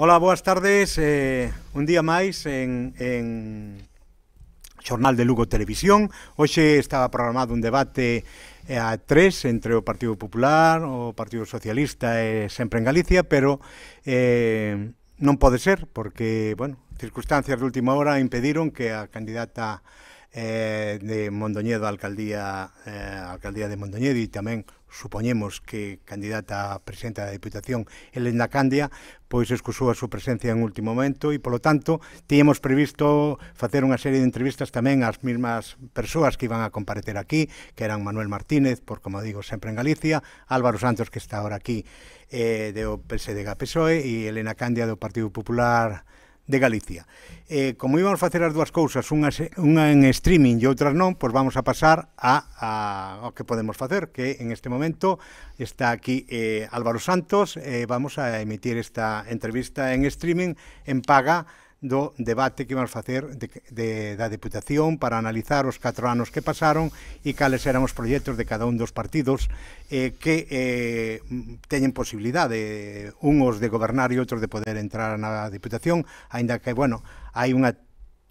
Ola, boas tardes. Eh, un día máis en, en Xornal de Lugo Televisión. Hoxe estaba programado un debate eh, a tres entre o Partido Popular, o Partido Socialista e sempre en Galicia, pero eh, non pode ser, porque, bueno, circunstancias de última hora impediron que a candidata eh, de Mondoñedo, a alcaldía, eh, alcaldía de Mondoñedo e tamén supoñemos que candidata a presidenta da Deputación Elena Candia, pois excusou a súa presencia en último momento e, polo tanto, tiñemos previsto facer unha serie de entrevistas tamén ás mesmas persoas que iban a comparecer aquí, que eran Manuel Martínez, por como digo, sempre en Galicia, Álvaro Santos, que está ahora aquí, eh, de PSD PSOE, e Elena Candia, do Partido Popular de Galicia. Eh, como íbamos a facer as dúas cousas, unha, unha en streaming e outras non, pois vamos a pasar a, a, ao que podemos facer, que en este momento está aquí eh, Álvaro Santos, eh, vamos a emitir esta entrevista en streaming en paga do debate que íbamos facer de, de, da Deputación para analizar os 4 anos que pasaron e cales eran os proxectos de cada un dos partidos eh, que eh, teñen posibilidade eh, unhos de gobernar e outros de poder entrar na Deputación, aínda que, bueno, hai unha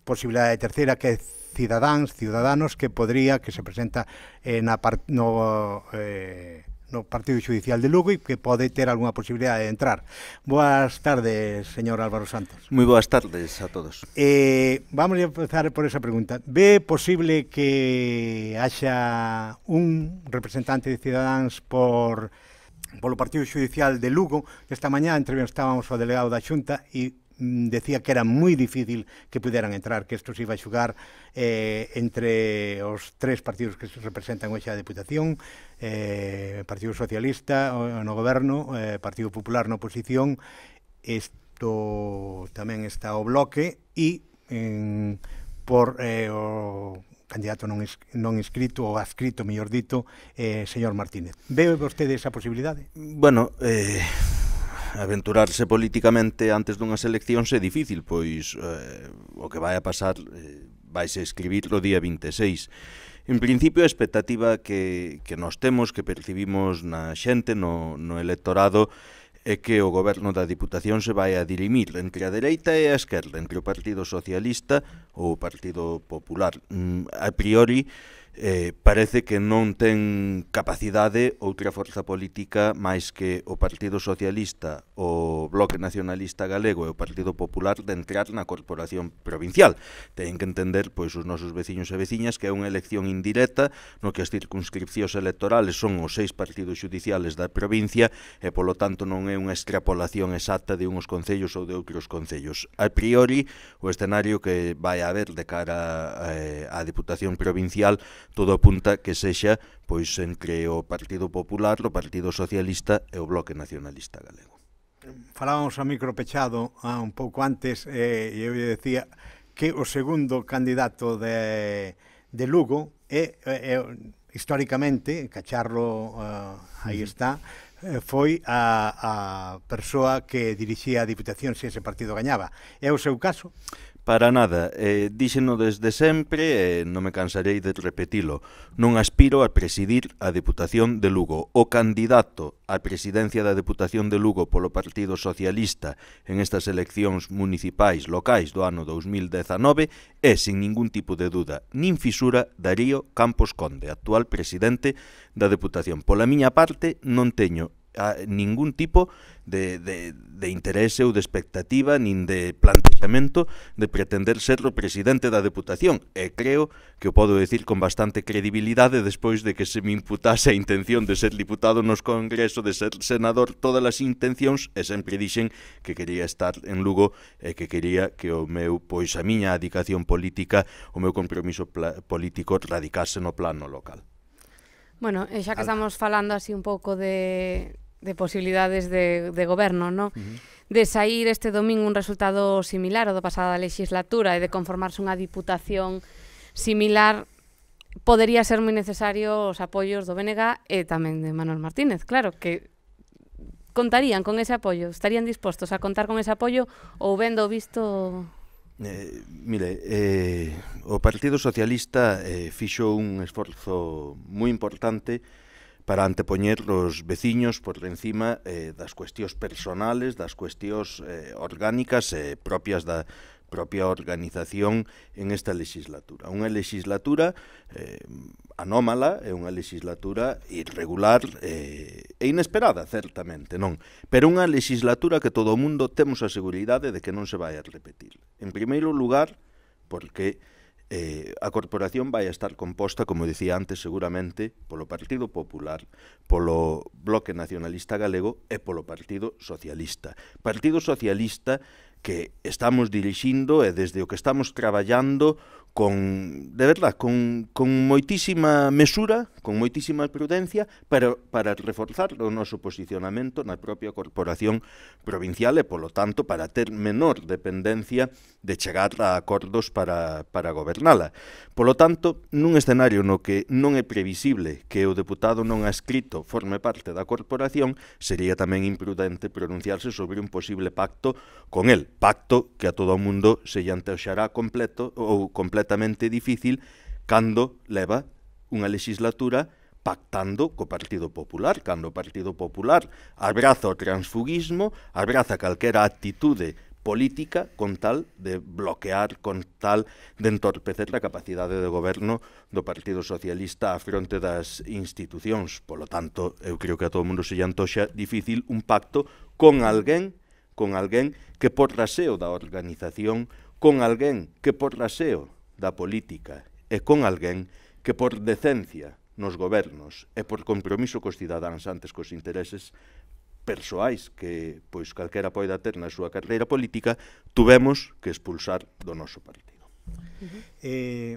posibilidade terceira que é cidadáns, ciudadanos que podría que se presenta eh, na part, no eh, no Partido Judicial de Lugo e que pode ter algunha posibilidade de entrar. Boas tardes, señor Álvaro Santos. Moi boas tardes a todos. Eh, vamos a empezar por esa pregunta. Ve posible que haxa un representante de Cidadáns por polo Partido Judicial de Lugo. Esta mañá entrevistábamos ao delegado da Xunta e Mm, decía que era moi difícil que puderan entrar, que isto se iba a xugar eh, entre os tres partidos que se representan hoxe a Deputación, eh, Partido Socialista no Goberno, eh, Partido Popular na oposición, isto tamén está o Bloque e en, por eh, o candidato non, is, non inscrito ou adscrito, mellor dito, eh, señor Martínez. Veo vostede esa posibilidade? Bueno, eh, aventurarse políticamente antes dunhas eleccións é difícil, pois eh, o que vai a pasar eh, a escribir o día 26. En principio, a expectativa que, que nos temos, que percibimos na xente, no, no electorado, é que o goberno da Diputación se vai a dirimir entre a dereita e a esquerda, entre o Partido Socialista ou o Partido Popular. Mm, a priori, eh, parece que non ten capacidade outra forza política máis que o Partido Socialista, o Bloque Nacionalista Galego e o Partido Popular de entrar na corporación provincial. Teñen que entender pois os nosos veciños e veciñas que é unha elección indirecta no que as circunscripcións electorales son os seis partidos judiciales da provincia e polo tanto non é unha extrapolación exacta de unhos concellos ou de outros concellos. A priori, o escenario que vai haber de cara eh, á Diputación Provincial todo apunta que sexa pois entre o Partido Popular, o Partido Socialista e o Bloque Nacionalista Galego. Falábamos a micropechado a ah, un pouco antes eh, e eu decía que o segundo candidato de, de Lugo é, é, é históricamente, Cacharro uh, aí está, eh, foi a, a persoa que dirixía a Diputación se ese partido gañaba. É o seu caso? Para nada, eh, díxeno desde sempre e eh, non me cansarei de repetilo. Non aspiro a presidir a Deputación de Lugo. O candidato á presidencia da Deputación de Lugo polo Partido Socialista en estas eleccións municipais locais do ano 2019 é, sin ningún tipo de duda, nin fisura, Darío Campos Conde, actual presidente da Deputación. Pola miña parte, non teño a ningún tipo de, de, de interese ou de expectativa nin de plantexamento de pretender ser o presidente da Deputación e creo que o podo decir con bastante credibilidade despois de que se me imputase a intención de ser diputado nos Congreso, de ser senador, todas as intencións e sempre dixen que quería estar en Lugo e que quería que o meu, pois a miña adicación política, o meu compromiso político radicase no plano local. Bueno, e xa que estamos falando así un pouco de de posibilidades de, de goberno, non? Uh -huh. De sair este domingo un resultado similar ao da pasada legislatura e de conformarse unha diputación similar, podería ser moi necesario os apoios do BNG e tamén de Manuel Martínez, claro, que contarían con ese apoio, estarían dispostos a contar con ese apoio ou vendo visto Eh, mire, eh, o Partido Socialista eh, fixo un esforzo moi importante para antepoñer os veciños por encima eh, das cuestións personales, das cuestións eh, orgánicas eh, propias da propia organización en esta legislatura. Unha legislatura eh, anómala, é unha legislatura irregular eh, e inesperada, certamente, non? Pero unha legislatura que todo o mundo temos a seguridade de que non se vai a repetir. En primeiro lugar, porque Eh, a corporación vai a estar composta, como dicía antes, seguramente polo Partido Popular, polo Bloque Nacionalista Galego e polo Partido Socialista. Partido Socialista que estamos dirixindo e desde o que estamos traballando con, de verdad, con, con moitísima mesura con moitísima prudencia para, para reforzar o noso posicionamento na propia corporación provincial e, polo tanto, para ter menor dependencia de chegar a acordos para, para gobernala. Polo tanto, nun escenario no que non é previsible que o deputado non ha escrito forme parte da corporación, sería tamén imprudente pronunciarse sobre un posible pacto con el, pacto que a todo o mundo se llante xará completo ou completamente difícil cando leva unha legislatura pactando co Partido Popular, cando o Partido Popular abraza o transfugismo, abraza calquera actitude política con tal de bloquear, con tal de entorpecer a capacidade de goberno do Partido Socialista á fronte das institucións. Polo tanto, eu creo que a todo mundo se lle antoxa difícil un pacto con alguén con alguén que por raseo da organización, con alguén que por raseo da política e con alguén que por decencia nos gobernos e por compromiso cos cidadáns antes cos intereses persoais que pois calquera poida ter na súa carreira política, tuvemos que expulsar do noso partido. Uh -huh. Eh,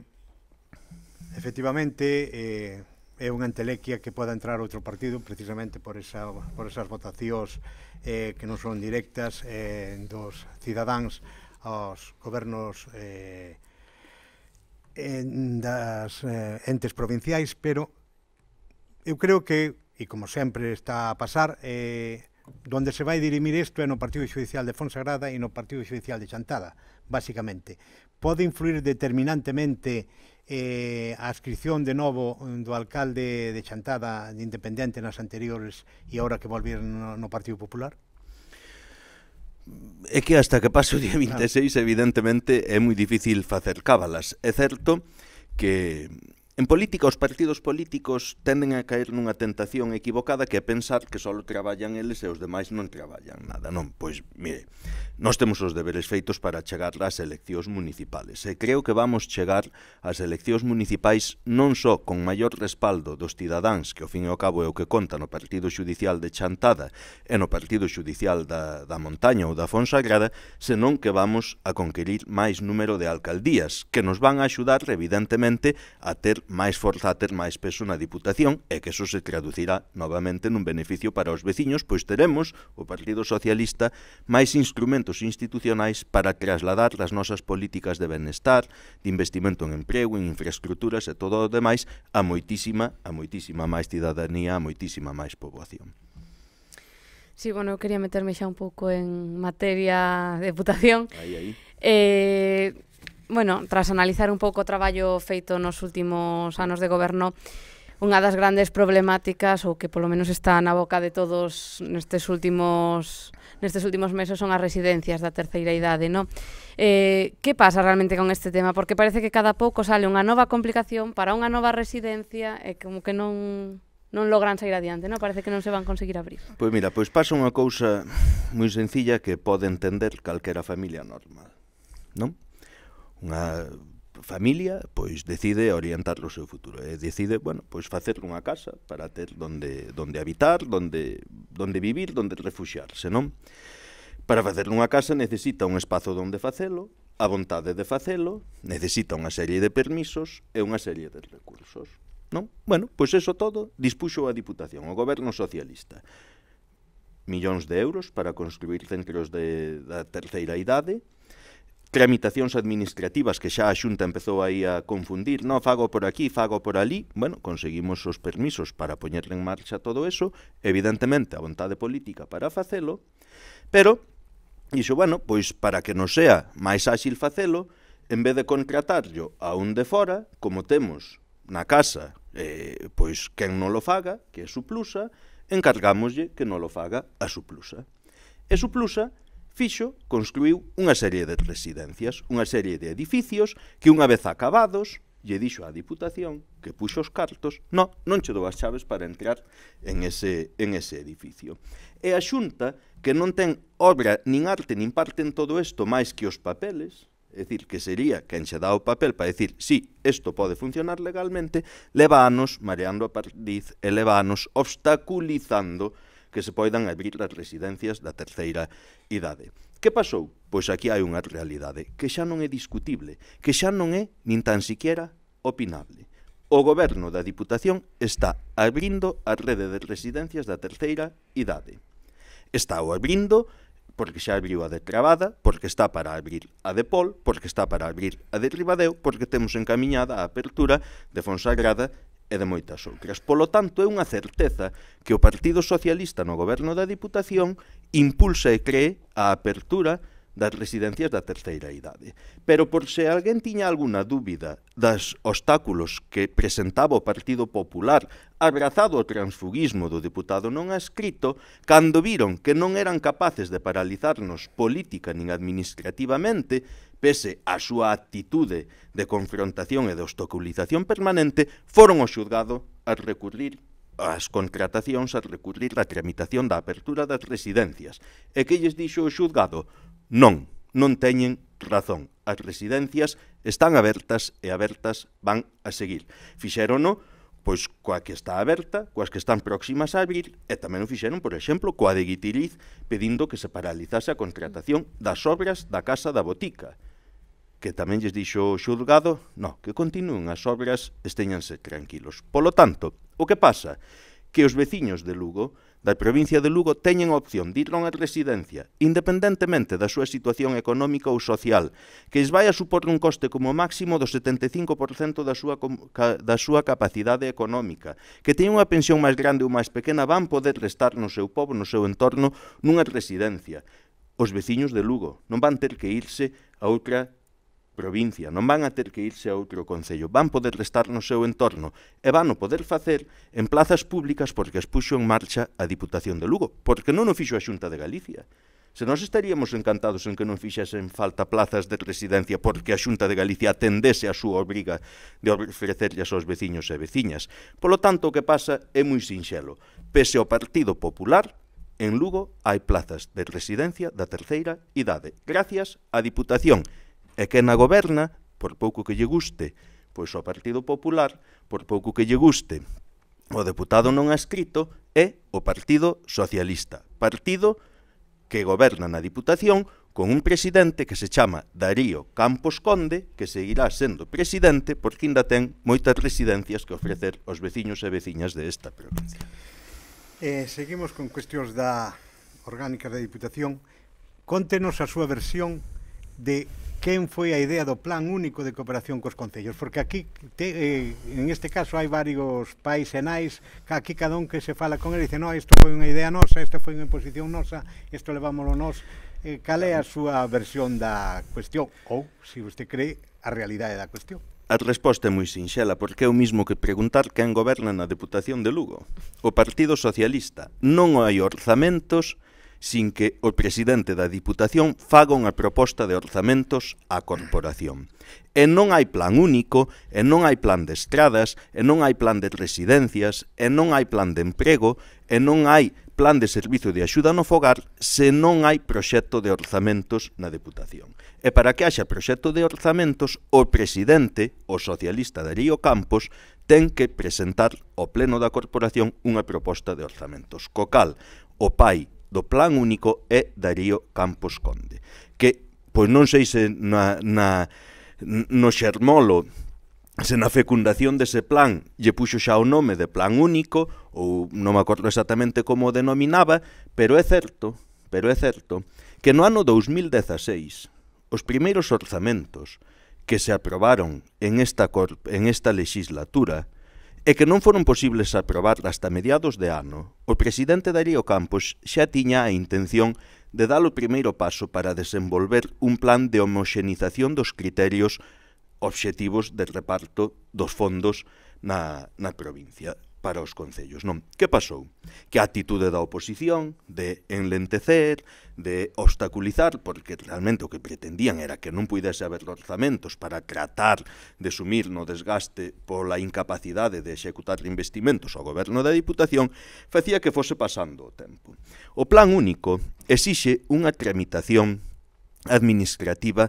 efectivamente, eh, é unha entelequia que poda entrar outro partido precisamente por, esa, por esas votacións eh, que non son directas eh, dos cidadáns aos gobernos eh, en, das eh, entes provinciais, pero eu creo que, e como sempre está a pasar, eh, donde se vai dirimir isto é no Partido Judicial de Fonsagrada e no Partido Judicial de Chantada, basicamente. Pode influir determinantemente eh, a ascripción de novo do alcalde de Chantada de Independente nas anteriores e agora que volver no, no Partido Popular? É que hasta que pase o día 26, evidentemente, é moi difícil facer cábalas. É certo que En política, os partidos políticos tenden a caer nunha tentación equivocada que é pensar que só traballan eles e os demais non traballan nada, non? Pois, mire, nós temos os deberes feitos para chegar ás eleccións municipales e creo que vamos chegar ás eleccións municipais non só con maior respaldo dos cidadáns, que ao fin e ao cabo é o que conta no Partido Xudicial de Chantada e no Partido Xudicial da, da Montaña ou da Fonsagrada, senón que vamos a conquerir máis número de alcaldías, que nos van a axudar, evidentemente, a ter máis forza a ter máis peso na Diputación e que eso se traducirá novamente nun beneficio para os veciños, pois teremos o Partido Socialista máis instrumentos institucionais para trasladar as nosas políticas de benestar, de investimento en emprego, en infraestructuras e todo o demais a moitísima, a moitísima máis cidadanía, a moitísima máis poboación. Sí, bueno, eu quería meterme xa un pouco en materia de deputación. Aí, aí. Eh, bueno, tras analizar un pouco o traballo feito nos últimos anos de goberno, unha das grandes problemáticas ou que polo menos está na boca de todos nestes últimos nestes últimos meses son as residencias da terceira idade, non? Eh, que pasa realmente con este tema? Porque parece que cada pouco sale unha nova complicación para unha nova residencia e como que non non logran sair adiante, non? Parece que non se van conseguir abrir. Pois mira, pois pasa unha cousa moi sencilla que pode entender calquera familia normal, non? Unha familia pois decide orientar o seu futuro e decide, bueno, pois facer unha casa para ter donde donde habitar, donde donde vivir, donde refuxiarse, non? Para facer unha casa necesita un espazo donde facelo, a vontade de facelo, necesita unha serie de permisos e unha serie de recursos, non? Bueno, pois eso todo dispuxo a Diputación, o goberno socialista. Millóns de euros para construir centros de, da terceira idade, tramitacións administrativas que xa a Xunta empezou aí a confundir, non fago por aquí, fago por ali, bueno, conseguimos os permisos para poñerle en marcha todo eso, evidentemente a vontade política para facelo, pero, iso, bueno, pois para que non sea máis áxil facelo, en vez de contratarlo a un de fora, como temos na casa, eh, pois quen non lo faga, que é suplusa, encargámoslle que non lo faga a suplusa. E suplusa fixo, construiu unha serie de residencias, unha serie de edificios que unha vez acabados, lle dixo á Diputación que puxo os cartos, no, non che dou as chaves para entrar en ese, en ese edificio. E a Xunta, que non ten obra nin arte nin parte en todo isto máis que os papeles, é dicir, que sería quen enxe dá o papel para dicir, si sí, isto pode funcionar legalmente, leva anos mareando a partiz e leva anos obstaculizando que se poidan abrir as residencias da terceira idade. Que pasou? Pois aquí hai unha realidade que xa non é discutible, que xa non é nin tan siquiera opinable. O goberno da Diputación está abrindo a rede de residencias da terceira idade. Está o abrindo porque xa abriu a de Trabada, porque está para abrir a de Pol, porque está para abrir a de Ribadeo, porque temos encaminhada a apertura de Fonsagrada e de moitas outras. Polo tanto, é unha certeza que o Partido Socialista no goberno da Diputación impulsa e cree a apertura das residencias da terceira idade. Pero por se alguén tiña alguna dúbida das obstáculos que presentaba o Partido Popular abrazado ao transfugismo do deputado non escrito, cando viron que non eran capaces de paralizarnos política nin administrativamente, pese á súa actitude de confrontación e de obstaculización permanente, foron ao xulgado a recurrir as contratacións a recurrir a tramitación da apertura das residencias. E que lles dixo o xulgado? Non, non teñen razón. As residencias están abertas e abertas van a seguir. Fixérono pois coa que está aberta, coas que están próximas a abrir, e tamén o fixeron, por exemplo, coa de Guitiriz, pedindo que se paralizase a contratación das obras da Casa da Botica, que tamén lles dixo o xulgado, no, que continúen as obras, esteñanse tranquilos. Polo tanto, o que pasa? Que os veciños de Lugo da provincia de Lugo teñen opción de ir a unha residencia, independentemente da súa situación económica ou social, que es vai a supor un coste como máximo do 75% da súa, da súa capacidade económica, que teñen unha pensión máis grande ou máis pequena van poder restar no seu povo, no seu entorno, nunha residencia. Os veciños de Lugo non van ter que irse a outra provincia, non van a ter que irse a outro concello, van poder estar no seu entorno e van o poder facer en plazas públicas porque as puxo en marcha a Diputación de Lugo, porque non o fixo a Xunta de Galicia. Se nós estaríamos encantados en que non fixasen falta plazas de residencia porque a Xunta de Galicia atendese a súa obriga de ofrecerllas aos veciños e veciñas. Polo tanto, o que pasa é moi sinxelo. Pese ao Partido Popular, en Lugo hai plazas de residencia da terceira idade, gracias á Diputación e quen na goberna, por pouco que lle guste, pois o Partido Popular, por pouco que lle guste, o deputado non ha escrito, é o Partido Socialista. Partido que goberna na Diputación con un presidente que se chama Darío Campos Conde, que seguirá sendo presidente porque ainda ten moitas residencias que ofrecer aos veciños e veciñas desta provincia. Eh, seguimos con cuestións da orgánica da Diputación. Contenos a súa versión de quen foi a idea do Plan Único de Cooperación cos Concellos, porque aquí, te, eh, en este caso, hai varios pais e nais, aquí cada un que se fala con ele dice, no, isto foi unha idea nosa, isto foi unha imposición nosa, isto levámoslo nós, eh, cal é a súa versión da cuestión, ou, se si usted cree, a realidade da cuestión? A resposta é moi sinxela, porque é o mismo que preguntar quen goberna na Deputación de Lugo. O Partido Socialista non hai orzamentos, sin que o presidente da Diputación faga unha proposta de orzamentos á corporación. E non hai plan único, e non hai plan de estradas, e non hai plan de residencias, e non hai plan de emprego, e non hai plan de servizo de axuda no fogar se non hai proxecto de orzamentos na Deputación. E para que haxa proxecto de orzamentos, o presidente, o socialista Darío Campos, ten que presentar ao Pleno da Corporación unha proposta de orzamentos. Co cal, o PAI do Plan Único é Darío Campos Conde, que pois non sei se na, na no xermolo se na fecundación dese plan lle puxo xa o nome de plan único ou non me acordo exactamente como o denominaba, pero é certo, pero é certo que no ano 2016 os primeiros orzamentos que se aprobaron en esta, en esta legislatura e que non foron posibles aprobar hasta mediados de ano, o presidente Darío Campos xa tiña a intención de dar o primeiro paso para desenvolver un plan de homoxenización dos criterios obxectivos de reparto dos fondos na, na provincia para os concellos, non? Que pasou? Que a actitude da oposición de enlentecer, de obstaculizar, porque realmente o que pretendían era que non puidese haber orzamentos para tratar de sumir no desgaste pola incapacidade de executar investimentos ao goberno da Diputación, facía que fose pasando o tempo. O plan único exixe unha tramitación administrativa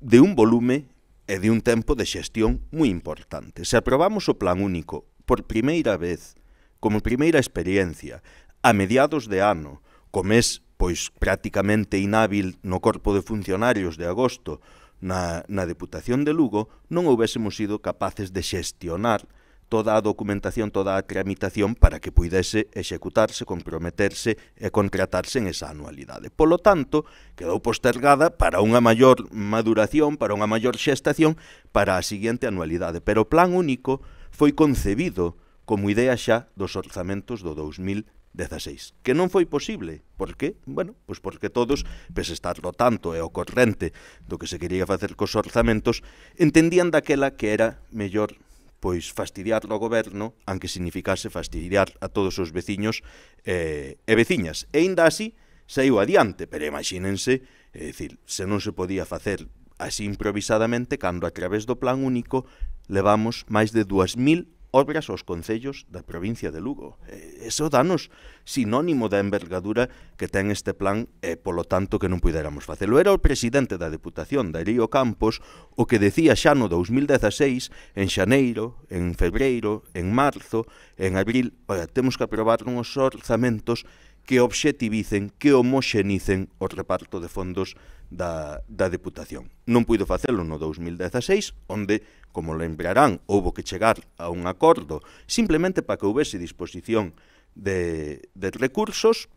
de un volume e de un tempo de xestión moi importante. Se aprobamos o plan único por primeira vez, como primeira experiencia, a mediados de ano, co mes pois prácticamente inhábil no corpo de funcionarios de agosto na, na Deputación de Lugo, non houbésemos sido capaces de xestionar toda a documentación, toda a tramitación para que puidese executarse, comprometerse e contratarse en esa anualidade. Polo tanto, quedou postergada para unha maior maduración, para unha maior xestación, para a seguinte anualidade. Pero o plan único foi concebido como idea xa dos orzamentos do 2016, que non foi posible. Por que? Bueno, pois porque todos, pese estar lo tanto e o corrente do que se quería facer cos orzamentos, entendían daquela que era mellor pois fastidiar ao goberno, aunque significase fastidiar a todos os veciños eh, e veciñas. E ainda así, saiu adiante, pero imagínense, é dicir, se non se podía facer así improvisadamente cando a través do Plan Único levamos máis de 2000 obras aos concellos da provincia de Lugo. E eso danos sinónimo da envergadura que ten este plan e, polo tanto, que non puderamos facelo. Era o presidente da Deputación, Darío Campos, o que decía xa no 2016, en xaneiro, en febreiro, en marzo, en abril, ora, temos que aprobar uns orzamentos que obxectivicen, que homoxenicen o reparto de fondos da, da Deputación. Non puido facelo no 2016, onde, como lembrarán, houbo que chegar a un acordo simplemente para que houvese disposición de, de recursos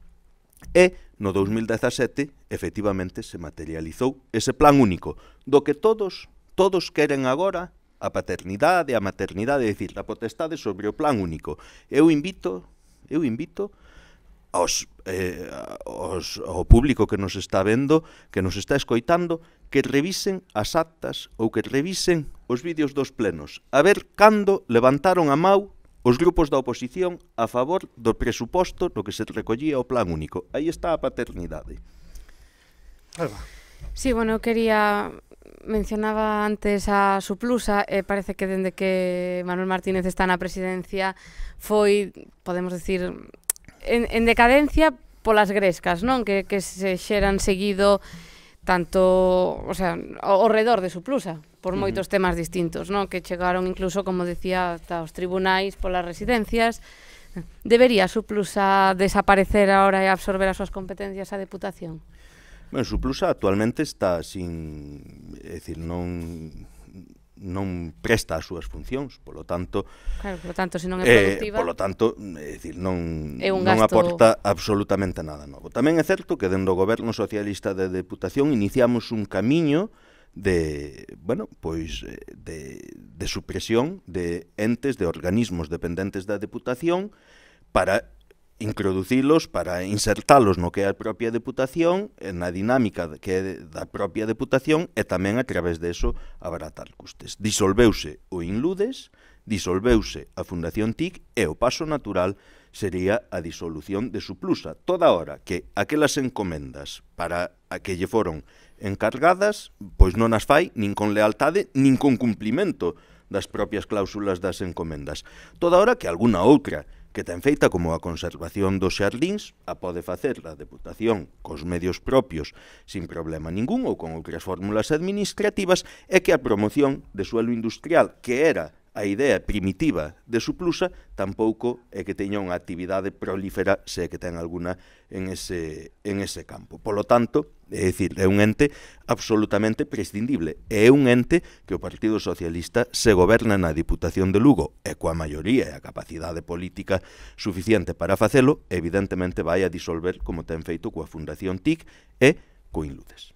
e no 2017 efectivamente se materializou ese plan único do que todos todos queren agora a paternidade, a maternidade, é dicir, a potestade sobre o plan único. Eu invito, eu invito aos, eh, aos, ao público que nos está vendo, que nos está escoitando, que revisen as actas ou que revisen os vídeos dos plenos, a ver cando levantaron a mau os grupos da oposición a favor do presuposto no que se recollía o plan único. Aí está a paternidade. Alba. Sí, bueno, quería mencionaba antes a Suplusa e eh, parece que dende que Manuel Martínez está na presidencia foi, podemos decir, en, en decadencia polas grescas, non? Que, que se xeran seguido tanto, o sea, ao, ao redor de Suplusa, por moitos temas distintos, non? Que chegaron incluso, como decía, ata os tribunais polas residencias. Debería Suplusa desaparecer agora e absorber as súas competencias a Deputación? Ben, Suplusa actualmente está sin, é dicir, non non presta as súas funcións, polo tanto Claro, polo tanto se non é eh, productiva. Eh, polo tanto, é dicir, non é un non gasto... aporta absolutamente nada novo. Tamén é certo que dentro do goberno socialista de Deputación iniciamos un camiño de, bueno, pois eh, de, de supresión de entes, de organismos dependentes da Deputación para introducilos para insertalos no que é a propia deputación eh, na dinámica que é da propia deputación e tamén a través deso abaratar custes. Disolveuse o Inludes, disolveuse a Fundación TIC e o paso natural sería a disolución de Suplusa, toda hora que aquelas encomendas para a que lle foron encargadas, pois non as fai nin con lealtade nin con cumplimento das propias cláusulas das encomendas. Toda hora que alguna outra que ten feita como a conservación dos xardíns, a pode facer a Deputación cos medios propios sin problema ningún ou con outras fórmulas administrativas é que a promoción de suelo industrial, que era a idea primitiva de Suplusa, tampouco é que teña unha actividade prolífera se é que ten alguna en ese, en ese campo. Polo tanto, É dicir, é un ente absolutamente prescindible. É un ente que o Partido Socialista se goberna na Diputación de Lugo e coa maioría e a capacidade política suficiente para facelo, evidentemente vai a disolver como ten feito coa Fundación TIC e co Inludes.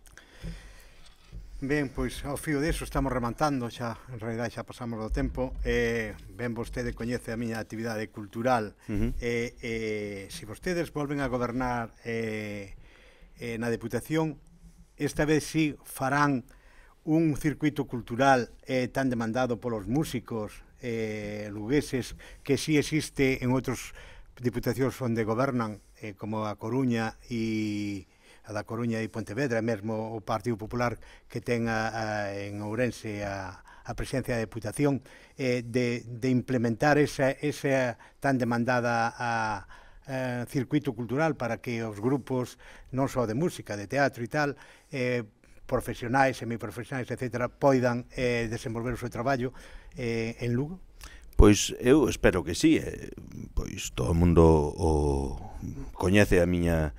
Ben, pois ao fío deso estamos rematando xa, en realidad xa pasamos do tempo eh, ben vostede coñece a miña actividade cultural uh -huh. eh, eh, se si vostedes volven a gobernar eh, eh, na Deputación esta vez sí farán un circuito cultural eh, tan demandado polos músicos eh, lugueses que sí existe en outros diputacións onde gobernan, eh, como a Coruña e a da Coruña e Pontevedra, mesmo o Partido Popular que ten a, a, en Ourense a, a presencia da Deputación, eh, de, de implementar esa, esa tan demandada a, eh, circuito cultural para que os grupos, non só de música, de teatro e tal, eh, profesionais, semiprofesionais, etc., poidan eh, desenvolver o seu traballo eh, en Lugo? Pois eu espero que sí, eh, pois todo o mundo o coñece a miña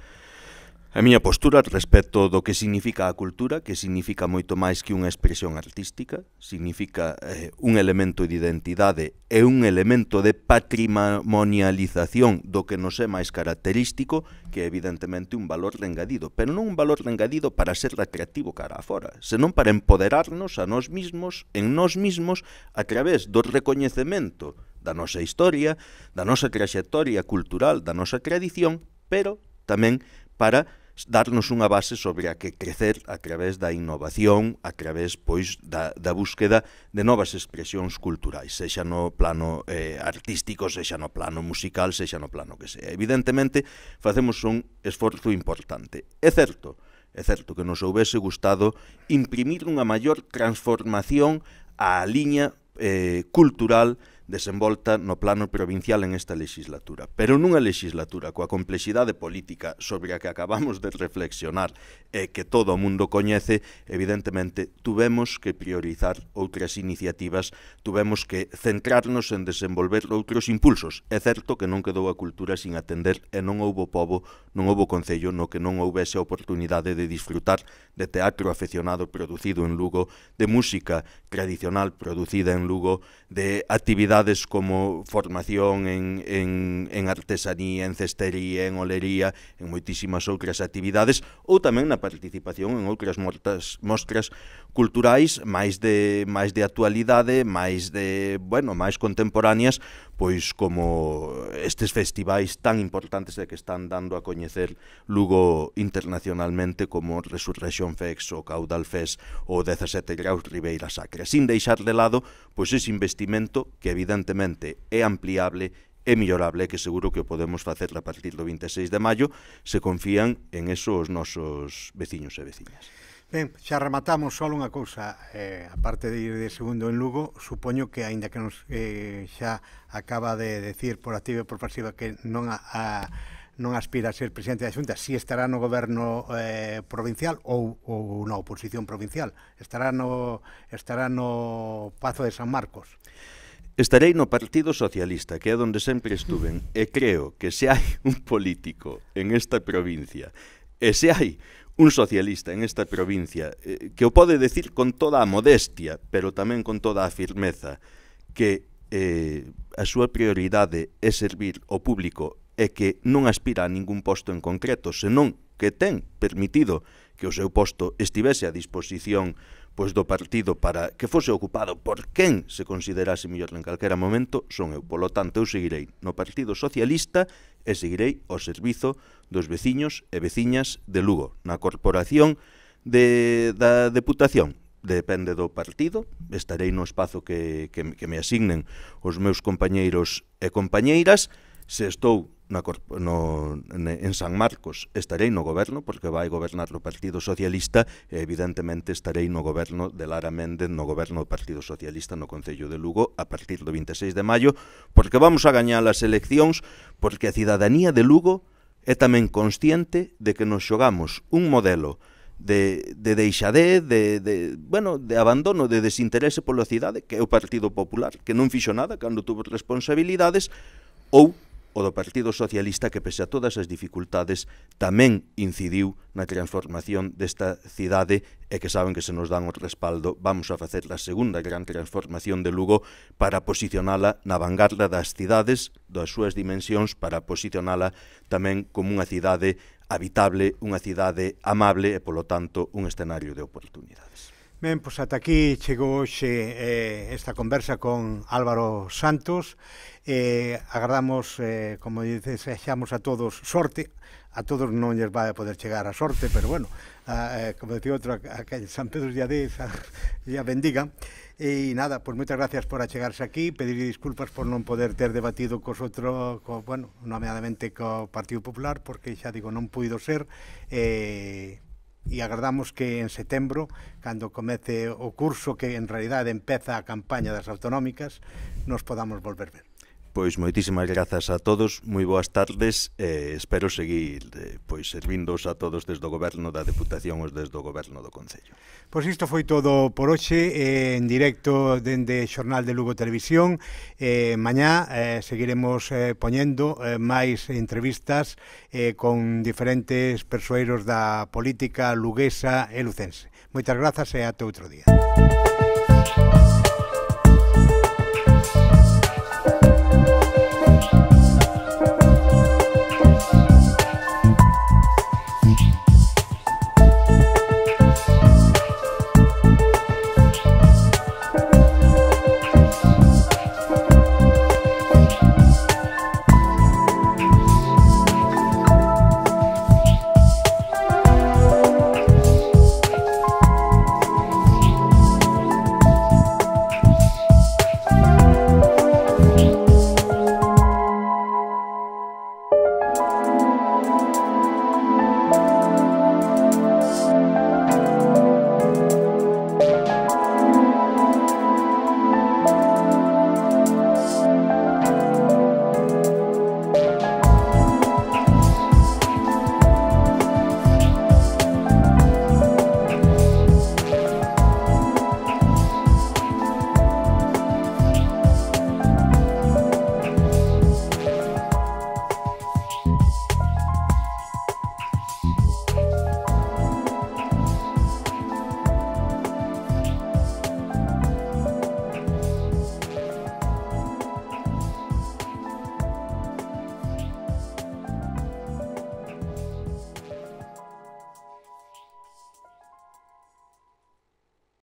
A miña postura respecto do que significa a cultura, que significa moito máis que unha expresión artística, significa eh, un elemento de identidade e un elemento de patrimonialización do que nos é máis característico, que é evidentemente un valor rengadido, pero non un valor rengadido para ser atractivo cara a fora, senón para empoderarnos a nós mismos, en nós mismos, a través do recoñecemento da nosa historia, da nosa traxectoria cultural, da nosa tradición, pero tamén para darnos unha base sobre a que crecer a través da innovación, a través pois da, da búsqueda de novas expresións culturais, sexa no plano eh, artístico, sexa no plano musical, sexa no plano que sea. Evidentemente, facemos un esforzo importante. É certo, é certo que nos houvese gustado imprimir unha maior transformación á liña eh, cultural desenvolta no plano provincial en esta legislatura. Pero nunha legislatura coa complexidade política sobre a que acabamos de reflexionar e que todo o mundo coñece, evidentemente tuvemos que priorizar outras iniciativas, tuvemos que centrarnos en desenvolver outros impulsos. É certo que non quedou a cultura sin atender e non houbo pobo, non houbo concello no que non houvese oportunidade de disfrutar de teatro afeccionado producido en Lugo, de música tradicional producida en Lugo, de actividades como formación en, en, en artesanía, en cestería, en olería, en moitísimas outras actividades, ou tamén na participación en outras mortas, mostras culturais máis de máis de actualidade, máis de, bueno, máis contemporáneas, pois como estes festivais tan importantes de que están dando a coñecer Lugo internacionalmente como Resurrection Fest ou Caudal Fest ou 17 graus Ribeira Sacra. Sin deixar de lado, pois ese investimento investimento que evidentemente é ampliable é millorable que seguro que o podemos facer a partir do 26 de maio se confían en eso os nosos veciños e veciñas. Ben, xa rematamos só unha cousa, eh, aparte de ir de segundo en Lugo, supoño que, aínda que nos eh, xa acaba de decir por activa e por pasiva que non a, a non aspira a ser presidente da Xunta, si estará no goberno eh, provincial ou, ou na oposición provincial. Estará no, estará no Pazo de San Marcos. Estarei no Partido Socialista, que é onde sempre estuven, e creo que se hai un político en esta provincia, e se hai un socialista en esta provincia, eh, que o pode decir con toda a modestia, pero tamén con toda a firmeza, que eh, a súa prioridade é servir o público é que non aspira a ningún posto en concreto, senón que ten permitido que o seu posto estivese a disposición pois do partido para que fose ocupado por quen se considerase mellor en calquera momento son eu. Polo tanto, eu seguirei no Partido Socialista e seguirei ao servizo dos veciños e veciñas de Lugo, na corporación de, da Deputación. Depende do partido, estarei no espazo que, que, que me asignen os meus compañeiros e compañeiras, se estou na, no, en San Marcos estarei no goberno porque vai gobernar o Partido Socialista e evidentemente estarei no goberno de Lara Méndez no goberno do Partido Socialista no Concello de Lugo a partir do 26 de maio porque vamos a gañar as eleccións porque a cidadanía de Lugo é tamén consciente de que nos xogamos un modelo de, de deixade, de, de, bueno, de abandono, de desinterese pola cidade, que é o Partido Popular, que non fixo nada cando tuvo responsabilidades, ou o do Partido Socialista que, pese a todas as dificultades, tamén incidiu na transformación desta cidade e que saben que se nos dan o respaldo. Vamos a facer a segunda gran transformación de Lugo para posicionala na vanguarda das cidades, das súas dimensións, para posicionala tamén como unha cidade habitable, unha cidade amable e, polo tanto, un escenario de oportunidades. Ben, pois ata aquí chegou hoxe eh, esta conversa con Álvaro Santos. Eh, agardamos, eh, como dices, desexamos a todos, sorte. A todos non lles vai a poder chegar a sorte, pero bueno, a, eh, como dicía outro, a, a San Pedro de Adés, a, bendiga. E nada, pois moitas gracias por achegarse aquí, pedir disculpas por non poder ter debatido cos outro, co, bueno, nomeadamente co Partido Popular, porque xa digo, non puido ser. Eh, e agardamos que en setembro, cando comece o curso que en realidade empeza a campaña das autonómicas, nos podamos volver ver. Pois moitísimas grazas a todos, moi boas tardes e eh, espero seguir eh, pois servindos a todos desde o goberno da Deputación ou desde o goberno do Concello. Pois isto foi todo por hoxe eh, en directo dende Xornal de Lugo Televisión. Eh, mañá eh, seguiremos eh, poñendo eh, máis entrevistas eh, con diferentes persoeiros da política luguesa e lucense. Moitas grazas e ata outro día.